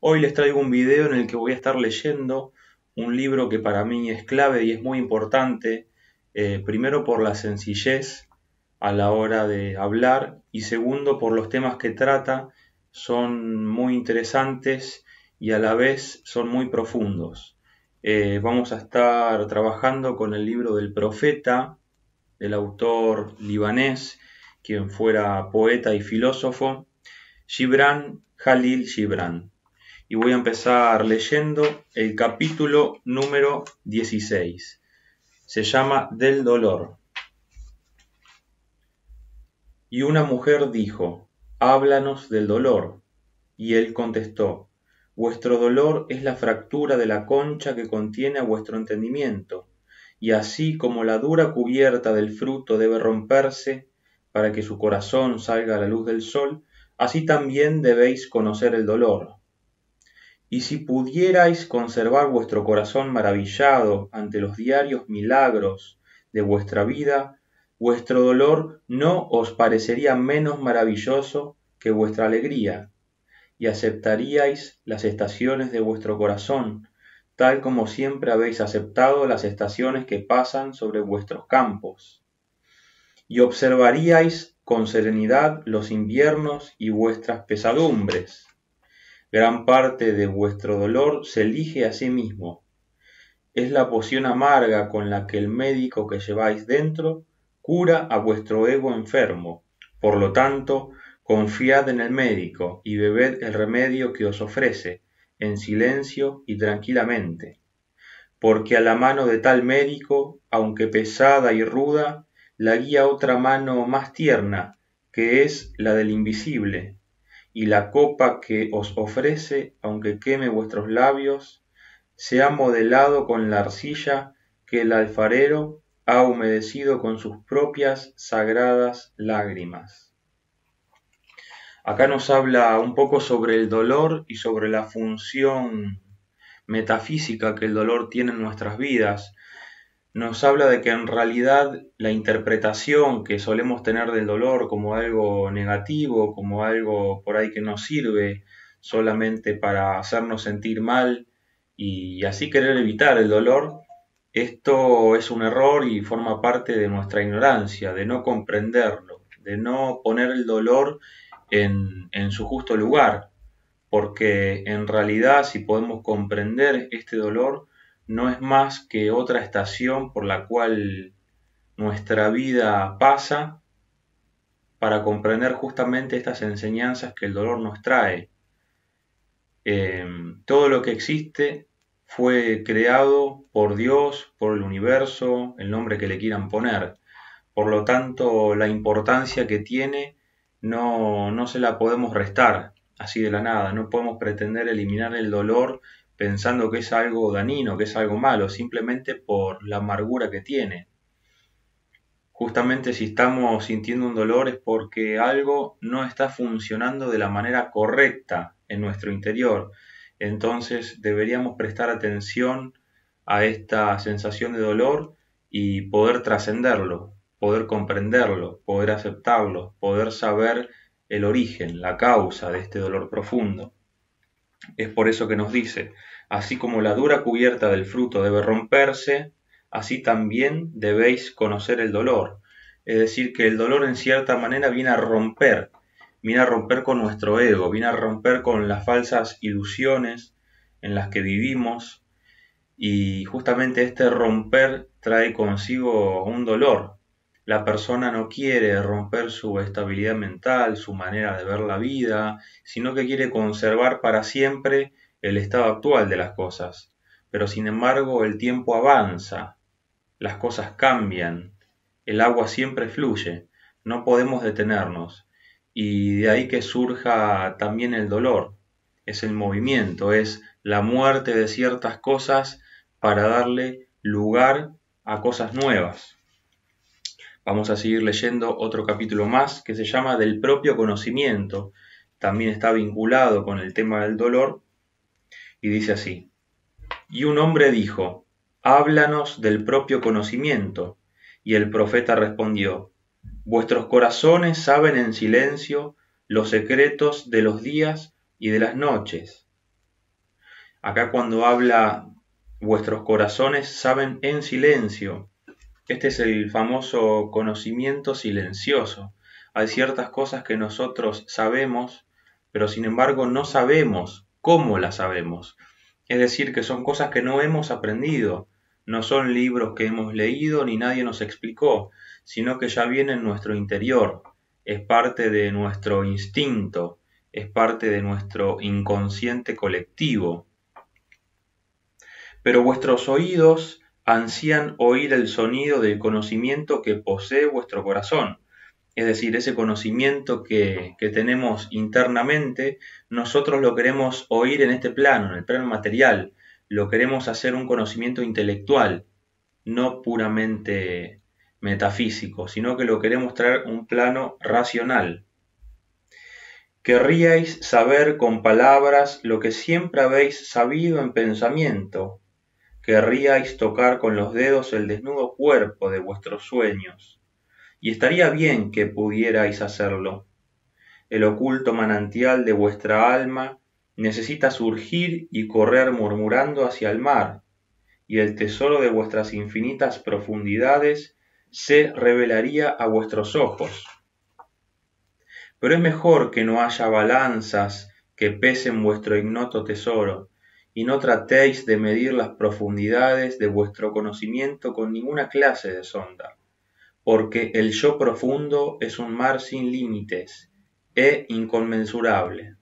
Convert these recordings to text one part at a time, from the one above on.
Hoy les traigo un video en el que voy a estar leyendo un libro que para mí es clave y es muy importante, eh, primero por la sencillez a la hora de hablar y segundo por los temas que trata, son muy interesantes y a la vez son muy profundos. Eh, vamos a estar trabajando con el libro del profeta, el autor libanés, quien fuera poeta y filósofo, Gibran Jalil Gibran y voy a empezar leyendo el capítulo número 16. Se llama Del dolor. Y una mujer dijo, Háblanos del dolor. Y él contestó, Vuestro dolor es la fractura de la concha que contiene a vuestro entendimiento, y así como la dura cubierta del fruto debe romperse para que su corazón salga a la luz del sol, así también debéis conocer el dolor y si pudierais conservar vuestro corazón maravillado ante los diarios milagros de vuestra vida, vuestro dolor no os parecería menos maravilloso que vuestra alegría, y aceptaríais las estaciones de vuestro corazón, tal como siempre habéis aceptado las estaciones que pasan sobre vuestros campos. Y observaríais con serenidad los inviernos y vuestras pesadumbres Gran parte de vuestro dolor se elige a sí mismo. Es la poción amarga con la que el médico que lleváis dentro cura a vuestro ego enfermo. Por lo tanto, confiad en el médico y bebed el remedio que os ofrece, en silencio y tranquilamente. Porque a la mano de tal médico, aunque pesada y ruda, la guía otra mano más tierna, que es la del invisible, y la copa que os ofrece, aunque queme vuestros labios, se ha modelado con la arcilla que el alfarero ha humedecido con sus propias sagradas lágrimas. Acá nos habla un poco sobre el dolor y sobre la función metafísica que el dolor tiene en nuestras vidas, nos habla de que en realidad la interpretación que solemos tener del dolor como algo negativo, como algo por ahí que no sirve solamente para hacernos sentir mal y así querer evitar el dolor, esto es un error y forma parte de nuestra ignorancia, de no comprenderlo, de no poner el dolor en, en su justo lugar, porque en realidad si podemos comprender este dolor, no es más que otra estación por la cual nuestra vida pasa para comprender justamente estas enseñanzas que el dolor nos trae. Em, todo lo que existe fue creado por Dios, por el universo, el nombre que le quieran poner. Por lo tanto, la importancia que tiene no, no se la podemos restar así de la nada. No podemos pretender eliminar el dolor pensando que es algo danino, que es algo malo, simplemente por la amargura que tiene. Justamente si estamos sintiendo un dolor es porque algo no está funcionando de la manera correcta en nuestro interior. Entonces deberíamos prestar atención a esta sensación de dolor y poder trascenderlo, poder comprenderlo, poder aceptarlo, poder saber el origen, la causa de este dolor profundo. Es por eso que nos dice, así como la dura cubierta del fruto debe romperse, así también debéis conocer el dolor. Es decir, que el dolor en cierta manera viene a romper, viene a romper con nuestro ego, viene a romper con las falsas ilusiones en las que vivimos y justamente este romper trae consigo un dolor, la persona no quiere romper su estabilidad mental, su manera de ver la vida, sino que quiere conservar para siempre el estado actual de las cosas. Pero sin embargo el tiempo avanza, las cosas cambian, el agua siempre fluye, no podemos detenernos. Y de ahí que surja también el dolor, es el movimiento, es la muerte de ciertas cosas para darle lugar a cosas nuevas. Vamos a seguir leyendo otro capítulo más que se llama Del propio conocimiento. También está vinculado con el tema del dolor y dice así. Y un hombre dijo, háblanos del propio conocimiento. Y el profeta respondió, vuestros corazones saben en silencio los secretos de los días y de las noches. Acá cuando habla vuestros corazones saben en silencio, este es el famoso conocimiento silencioso. Hay ciertas cosas que nosotros sabemos, pero sin embargo no sabemos cómo las sabemos. Es decir, que son cosas que no hemos aprendido, no son libros que hemos leído ni nadie nos explicó, sino que ya viene en nuestro interior, es parte de nuestro instinto, es parte de nuestro inconsciente colectivo. Pero vuestros oídos ansían oír el sonido del conocimiento que posee vuestro corazón. Es decir, ese conocimiento que, que, tenemos internamente, nosotros lo queremos oír en este plano, en el plano material. Lo queremos hacer un conocimiento intelectual, no puramente metafísico, sino que lo queremos traer un plano racional. Querríais saber con palabras lo que siempre habéis sabido en pensamiento, querríais tocar con los dedos el desnudo cuerpo de vuestros sueños, y estaría bien que pudierais hacerlo. El oculto manantial de vuestra alma necesita surgir y correr murmurando hacia el mar, y el tesoro de vuestras infinitas profundidades se revelaría a vuestros ojos. Pero es mejor que no haya balanzas que pesen vuestro ignoto tesoro, y no tratéis de medir las profundidades de vuestro conocimiento con ninguna clase de sonda, porque el yo profundo es un mar sin límites e inconmensurable.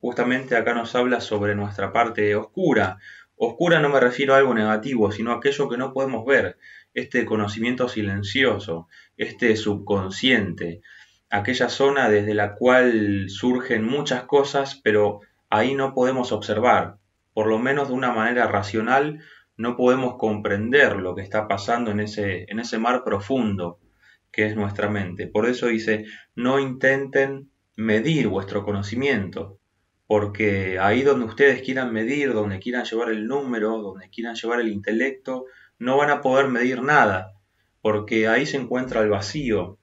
Justamente acá nos habla sobre nuestra parte oscura. Oscura no me refiero a algo negativo, sino a aquello que no podemos ver, este conocimiento silencioso, este subconsciente, aquella zona desde la cual surgen muchas cosas, pero ahí no podemos observar por lo menos de una manera racional, no podemos comprender lo que está pasando en ese, en ese mar profundo que es nuestra mente. Por eso dice, no intenten medir vuestro conocimiento, porque ahí donde ustedes quieran medir, donde quieran llevar el número, donde quieran llevar el intelecto, no van a poder medir nada, porque ahí se encuentra el vacío,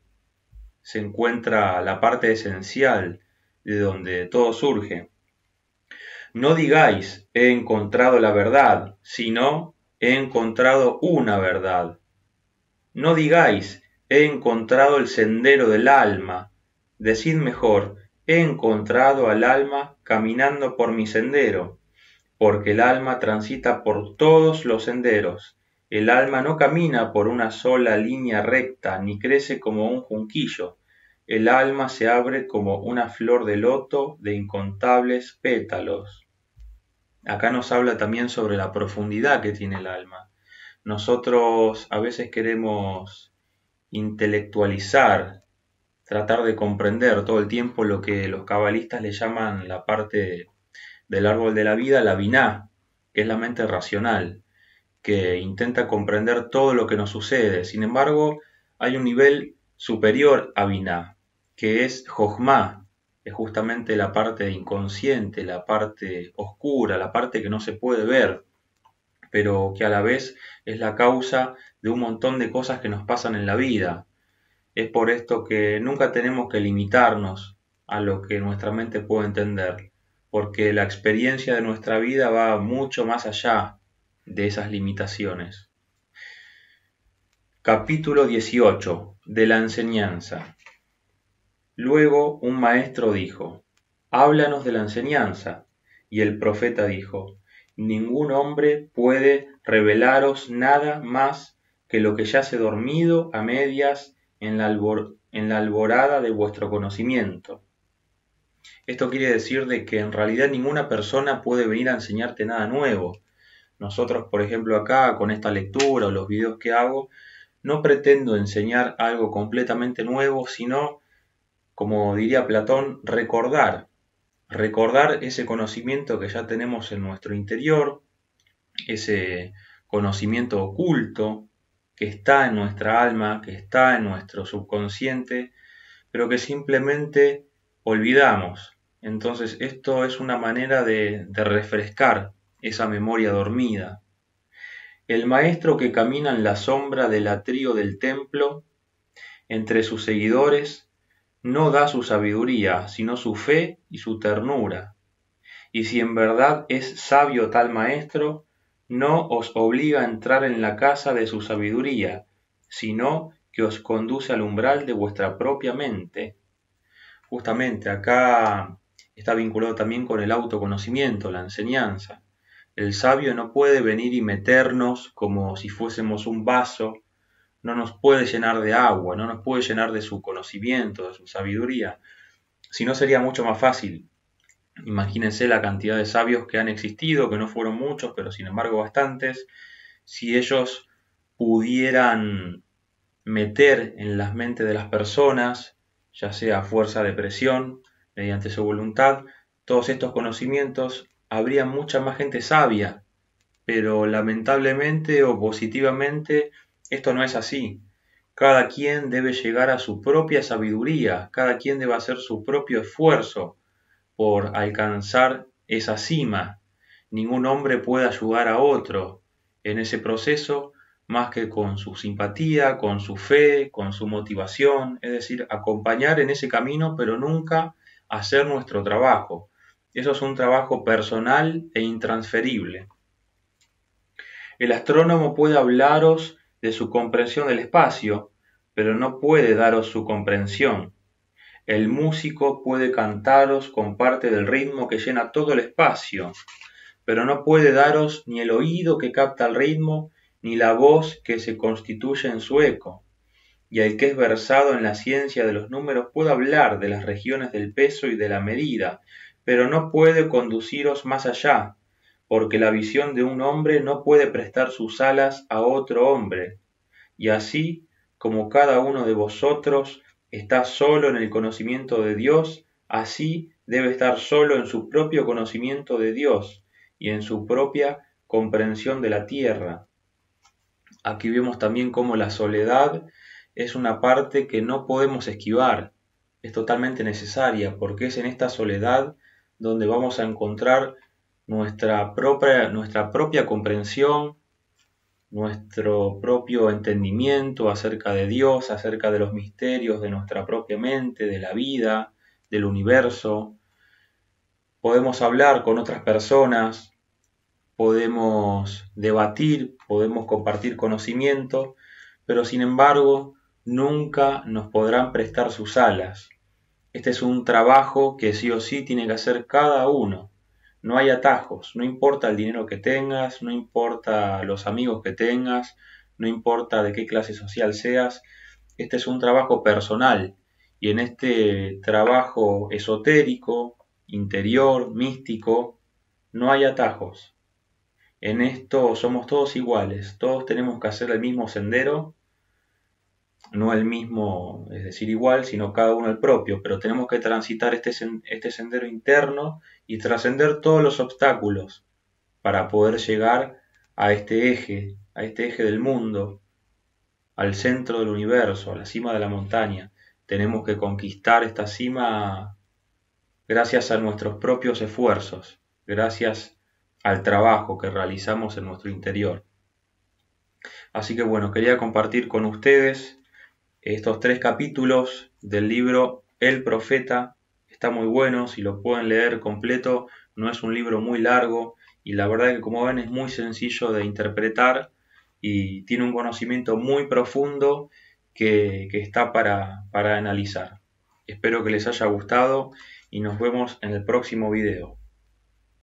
se encuentra la parte esencial de donde todo surge. No digáis, he encontrado la verdad, sino, he encontrado una verdad. No digáis, he encontrado el sendero del alma. Decid mejor, he encontrado al alma caminando por mi sendero, porque el alma transita por todos los senderos. El alma no camina por una sola línea recta, ni crece como un junquillo. El alma se abre como una flor de loto de incontables pétalos. Acá nos habla también sobre la profundidad que tiene el alma. Nosotros a veces queremos intelectualizar, tratar de comprender todo el tiempo lo que los cabalistas le llaman la parte del árbol de la vida, la biná, que es la mente racional, que intenta comprender todo lo que nos sucede. Sin embargo, hay un nivel superior a biná, que es jojma, es justamente la parte inconsciente, la parte oscura, la parte que no se puede ver, pero que a la vez es la causa de un montón de cosas que nos pasan en la vida. Es por esto que nunca tenemos que limitarnos a lo que nuestra mente puede entender, porque la experiencia de nuestra vida va mucho más allá de esas limitaciones. Capítulo 18 de la enseñanza. Luego un maestro dijo, Háblanos de la enseñanza. Y el profeta dijo, Ningún hombre puede revelaros nada más que lo que ya se dormido a medias en la, alborada de vuestro conocimiento. Esto quiere decir de que en realidad ninguna persona puede venir a enseñarte nada nuevo. Nosotros, por ejemplo, acá con esta lectura o los videos que hago, no pretendo enseñar algo completamente nuevo, sino como diría Platón, recordar, recordar ese conocimiento que ya tenemos en nuestro interior, ese conocimiento oculto que está en nuestra alma, que está en nuestro subconsciente, pero que simplemente olvidamos. Entonces esto es una manera de, de refrescar esa memoria dormida. El maestro que camina en la sombra del atrío del templo, entre sus seguidores, no da su sabiduría, sino su fe y su ternura. Y si en verdad es sabio tal maestro, no os obliga a entrar en la casa de su sabiduría, sino que os conduce al umbral de vuestra propia mente. Justamente acá está vinculado también con el autoconocimiento, la enseñanza. El sabio no puede venir y meternos como si fuésemos un vaso no nos puede llenar de agua, no nos puede llenar de su conocimiento, de su sabiduría. Si no sería mucho más fácil. Imagínense la cantidad de sabios que han existido, que no fueron muchos, pero sin embargo bastantes. Si ellos pudieran meter en las mentes de las personas, ya sea fuerza de presión, mediante su voluntad, todos estos conocimientos, habría mucha más gente sabia, pero lamentablemente o positivamente esto no es así. Cada quien debe llegar a su propia sabiduría, cada quien debe hacer su propio esfuerzo por alcanzar esa cima. Ningún hombre puede ayudar a otro en ese proceso más que con su simpatía, con su fe, con su motivación, es decir, acompañar en ese camino, pero nunca hacer nuestro trabajo. Eso es un trabajo personal e intransferible. El astrónomo puede hablaros de su comprensión del espacio, pero no puede daros su comprensión. El músico puede cantaros con parte del ritmo que llena todo el espacio, pero no puede daros ni el oído que capta el ritmo, ni la voz que se constituye en su eco. Y el que es versado en la ciencia de los números puede hablar de las regiones del peso y de la medida, pero no puede conduciros más allá, porque la visión de un hombre no puede prestar sus alas a otro hombre, y así como cada uno de vosotros está solo en el conocimiento de Dios, así debe estar solo en su propio conocimiento de Dios y en su propia comprensión de la tierra. Aquí vemos también cómo la soledad es una parte que no podemos esquivar, es totalmente necesaria, porque es en esta soledad donde vamos a encontrar nuestra propia, nuestra propia comprensión, nuestro propio entendimiento acerca de Dios, acerca de los misterios de nuestra propia mente, de la vida, del universo. Podemos hablar con otras personas, podemos debatir, podemos compartir conocimiento, pero sin embargo nunca nos podrán prestar sus alas. Este es un trabajo que sí o sí tiene que hacer cada uno no hay atajos, no importa el dinero que tengas, no importa los amigos que tengas, no importa de qué clase social seas, este es un trabajo personal y en este trabajo esotérico, interior, místico, no hay atajos. En esto somos todos iguales, todos tenemos que hacer el mismo sendero no el mismo, es decir, igual, sino cada uno el propio, pero tenemos que transitar este, este sendero interno y trascender todos los obstáculos para poder llegar a este eje, a este eje del mundo, al centro del universo, a la cima de la montaña. Tenemos que conquistar esta cima gracias a nuestros propios esfuerzos, gracias al trabajo que realizamos en nuestro interior. Así que bueno, quería compartir con ustedes estos tres capítulos del libro El Profeta. Está muy bueno, si lo pueden leer completo, no es un libro muy largo y la verdad que como ven es muy sencillo de interpretar y tiene un conocimiento muy profundo que, está para, para analizar. Espero que les haya gustado y nos vemos en el próximo video.